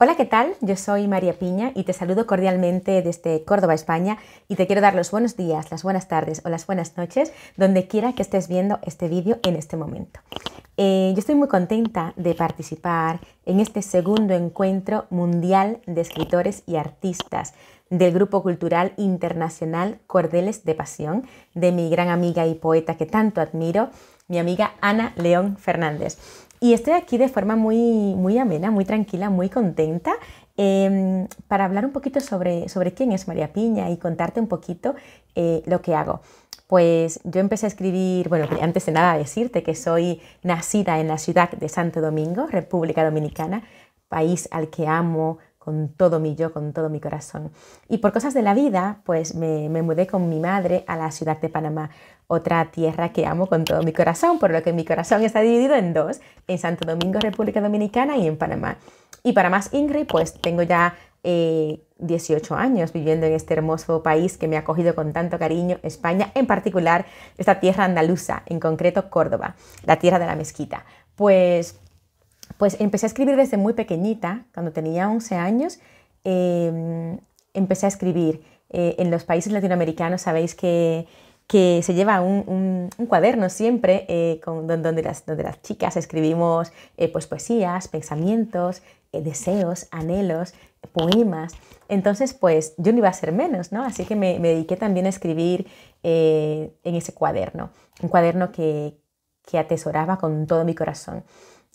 Hola, ¿qué tal? Yo soy María Piña y te saludo cordialmente desde Córdoba, España, y te quiero dar los buenos días, las buenas tardes o las buenas noches, donde quiera que estés viendo este vídeo en este momento. Eh, yo estoy muy contenta de participar en este segundo encuentro mundial de escritores y artistas del Grupo Cultural Internacional Cordeles de Pasión, de mi gran amiga y poeta que tanto admiro, mi amiga Ana León Fernández. Y estoy aquí de forma muy, muy amena, muy tranquila, muy contenta em, para hablar un poquito sobre, sobre quién es María Piña y contarte un poquito eh, lo que hago. Pues yo empecé a escribir, bueno, antes de nada decirte que soy nacida en la ciudad de Santo Domingo, República Dominicana, país al que amo, con todo mi yo, con todo mi corazón. Y por cosas de la vida, pues me, mudé con mi madre a la ciudad de Panamá, otra tierra que amo con todo mi corazón, por lo que mi corazón está dividido en dos, en Santo Domingo, República Dominicana y en Panamá. Y para más Ingrid, pues tengo ya 18 eh, años viviendo en este hermoso país que me ha acogido con tanto cariño, España, en particular esta tierra andaluza, en concreto Córdoba, la tierra de la mezquita. Pues pues empecé a escribir desde muy pequeñita, cuando tenía 11 años, em, empecé a escribir. Eh, en los países latinoamericanos sabéis que, se lleva un, cuaderno siempre eh, donde, las, chicas escribimos eh, pues poesías, pensamientos, deseos, anhelos, poemas. Entonces, pues yo no iba a ser menos, ¿no? Así que me, dediqué también a escribir en ese cuaderno, un cuaderno que atesoraba con todo mi corazón.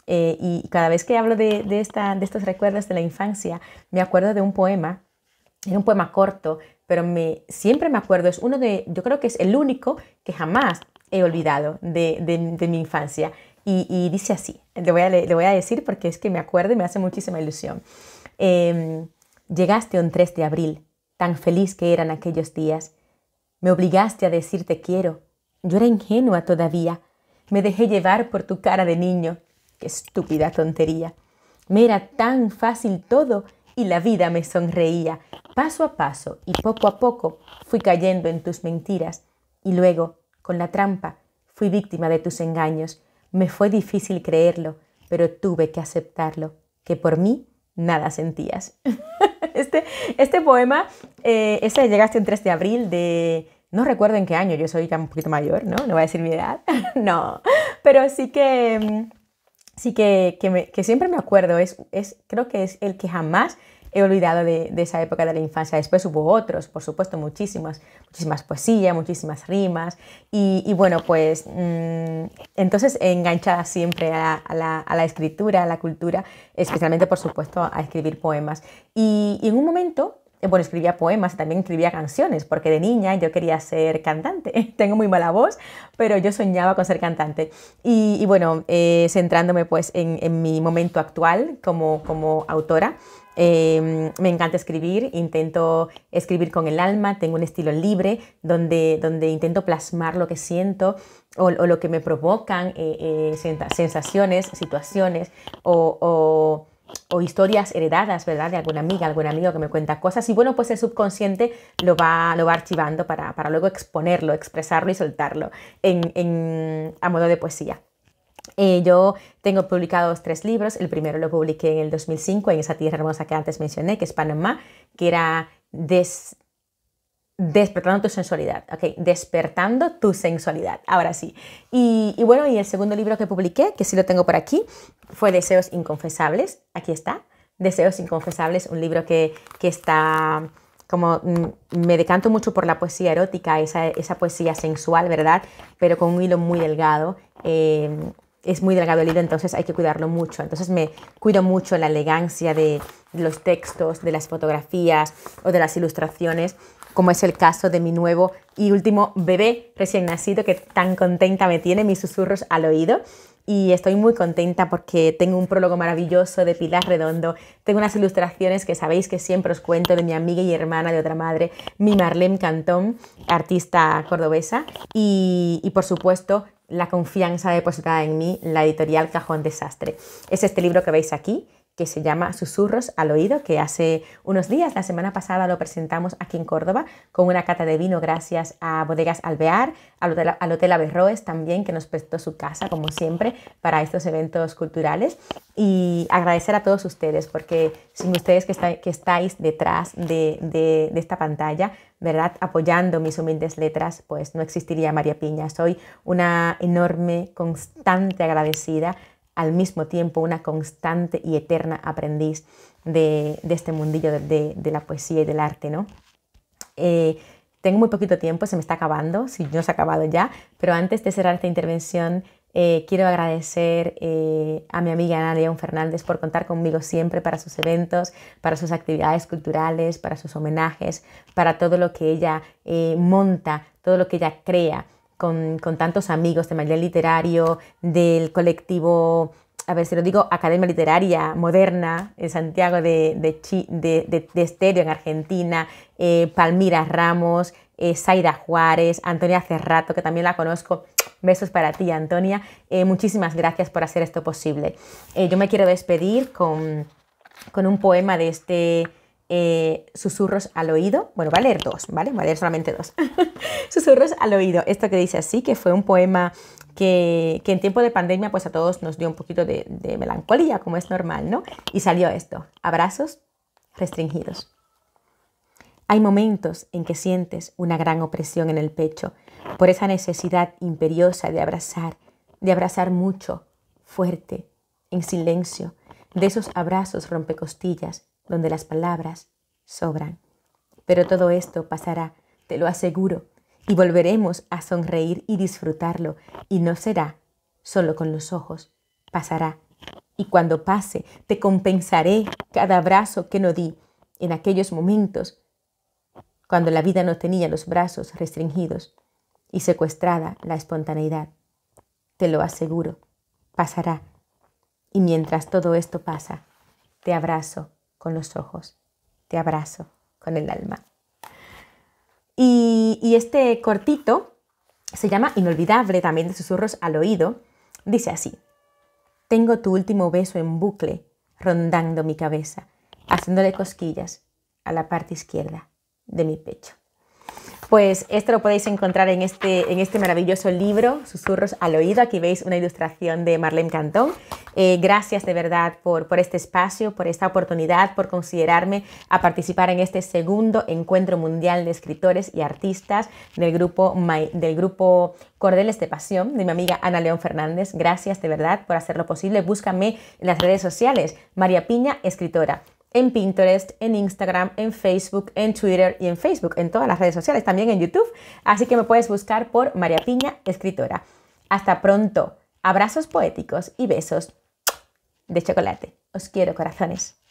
Eh, y cada vez que hablo de, de, esta, de estos recuerdos de la infancia, me acuerdo de un poema, era un poema corto, pero me, siempre me acuerdo, es uno de, yo creo que es el único que jamás he olvidado de, mi infancia. Y, dice así, le voy, a, decir porque es que me acuerdo y me hace muchísima ilusión. Em, Llegaste un 3 de abril, tan feliz que eran aquellos días. Me obligaste a decirte quiero. Yo era ingenua todavía. Me dejé llevar por tu cara de niño estúpida tontería. Me era tan fácil todo y la vida me sonreía. Paso a paso y poco a poco fui cayendo en tus mentiras y luego, con la trampa, fui víctima de tus engaños. Me fue difícil creerlo, pero tuve que aceptarlo, que por mí nada sentías. este, este poema, eh, este llegaste el 3 de abril de... No recuerdo en qué año, yo soy ya un poquito mayor, ¿no? No voy a decir mi edad, no, pero sí que mm, Sí, que, siempre me acuerdo, creo que es el que jamás he olvidado de, esa época de la infancia. Después hubo otros, por supuesto, muchísimas, muchísimas poesías, muchísimas rimas. Y, bueno, pues entonces mm, entonces enganchada siempre a, la, escritura, a la cultura, especialmente, por supuesto, a escribir poemas. y en un momento eh, bueno, escribía poemas y también escribía canciones, porque de niña yo quería ser cantante. Tengo muy mala voz, pero yo soñaba con ser cantante. Y, bueno, eh, centrándome pues en, mi momento actual como, como autora, em, me encanta escribir, intento escribir con el alma, tengo un estilo libre donde, donde intento plasmar lo que siento o, lo que me provocan eh, sensaciones, situaciones o o historias heredadas, ¿verdad? De alguna amiga, algún amigo que me cuenta cosas y bueno, pues el subconsciente lo va, lo va archivando para, para luego exponerlo, expresarlo y soltarlo a modo de poesía. Eh, yo tengo publicados tres libros, el primero lo publiqué en el 2005 en esa tierra hermosa que antes mencioné, que es Panamá, que era des, despertando tu sensualidad, ok, despertando tu sensualidad, ahora sí. Y, bueno, y el segundo libro que publiqué, que sí lo tengo por aquí, fue Deseos Inconfesables, aquí está, Deseos Inconfesables, un libro que, que está como mm, me decanto mucho por la poesía erótica, esa, poesía sensual, ¿verdad? Pero con un hilo muy delgado. Eh, es muy delgado el hilo, entonces hay que cuidarlo mucho. Entonces me cuido mucho la elegancia de los textos, de las fotografías o de las ilustraciones como es el caso de mi nuevo y último bebé recién nacido que tan contenta me tiene, mis susurros al oído. Y estoy muy contenta porque tengo un prólogo maravilloso de Pilar Redondo, tengo unas ilustraciones que sabéis que siempre os cuento de mi amiga y hermana de otra madre, mi Marlene Cantón, artista cordobesa, y, y por supuesto la confianza depositada en mí, la editorial Cajón Desastre. Es este libro que veis aquí, que se llama Susurros al Oído, que hace unos días, la semana pasada, lo presentamos aquí en Córdoba con una cata de vino gracias a Bodegas Alvear, al Hotel, Averroes también, que nos prestó su casa, como siempre, para estos eventos culturales. Y agradecer a todos ustedes, porque sin ustedes que, estáis detrás de, esta pantalla, ¿verdad? Apoyando mis humildes letras, pues no existiría María Piña. Soy una enorme, constante agradecida al mismo tiempo una constante y eterna aprendiz de, este mundillo de, la poesía y del arte, ¿no? Eh, tengo muy poquito tiempo, se me está acabando, si no se ha acabado ya, pero antes de cerrar esta intervención eh, quiero agradecer eh, a mi amiga Ana León Fernández por contar conmigo siempre para sus eventos, para sus actividades culturales, para sus homenajes, para todo lo que ella monta, todo lo que ella crea con, tantos amigos de material literario, del colectivo a ver, si lo digo, Academia Literaria Moderna en Santiago de, de, Estéreo en Argentina, eh, Palmira Ramos, eh, Zaira Juárez, Antonia Cerrato, que también la conozco. Besos para ti, Antonia. Eh, muchísimas gracias por hacer esto posible. yo me quiero despedir con un poema de este eh, susurros al oído. Bueno, va a leer dos, ¿vale? Va a leer solamente dos. susurros al oído. Esto que dice así, que fue un poema que, en tiempo de pandemia pues a todos nos dio un poquito de, de melancolía, como es normal, ¿no? Y salió esto, abrazos restringidos. Hay momentos en que sientes una gran opresión en el pecho por esa necesidad imperiosa de abrazar, de abrazar mucho, fuerte, en silencio, de esos abrazos rompecostillas donde las palabras sobran. Pero todo esto pasará, te lo aseguro, y volveremos a sonreír y disfrutarlo, y no será solo con los ojos, pasará. Y cuando pase, te compensaré cada abrazo que no di en aquellos momentos, cuando la vida no tenía los brazos restringidos y secuestrada la espontaneidad. Te lo aseguro, pasará. Y mientras todo esto pasa, te abrazo con los ojos, te abrazo con el alma. Y, este cortito se llama Inolvidable, también de susurros al oído. Dice así, tengo tu último beso en bucle, rondando mi cabeza, haciéndole cosquillas a la parte izquierda de mi pecho. Pues esto lo podéis encontrar en este, en este maravilloso libro, Susurros al Oído. Aquí veis una ilustración de Marlene Cantón. Eh, gracias de verdad por, por este espacio, por esta oportunidad, por considerarme a participar en este segundo encuentro mundial de escritores y artistas del grupo, del grupo Cordeles de Pasión, de mi amiga Ana León Fernández. Gracias de verdad por hacerlo posible. Búscame en las redes sociales, María Piña, escritora en Pinterest, en Instagram, en Facebook, en Twitter y en Facebook, en todas las redes sociales, también en YouTube. Así que me puedes buscar por María Piña, escritora. Hasta pronto. Abrazos poéticos y besos de chocolate. Os quiero, corazones.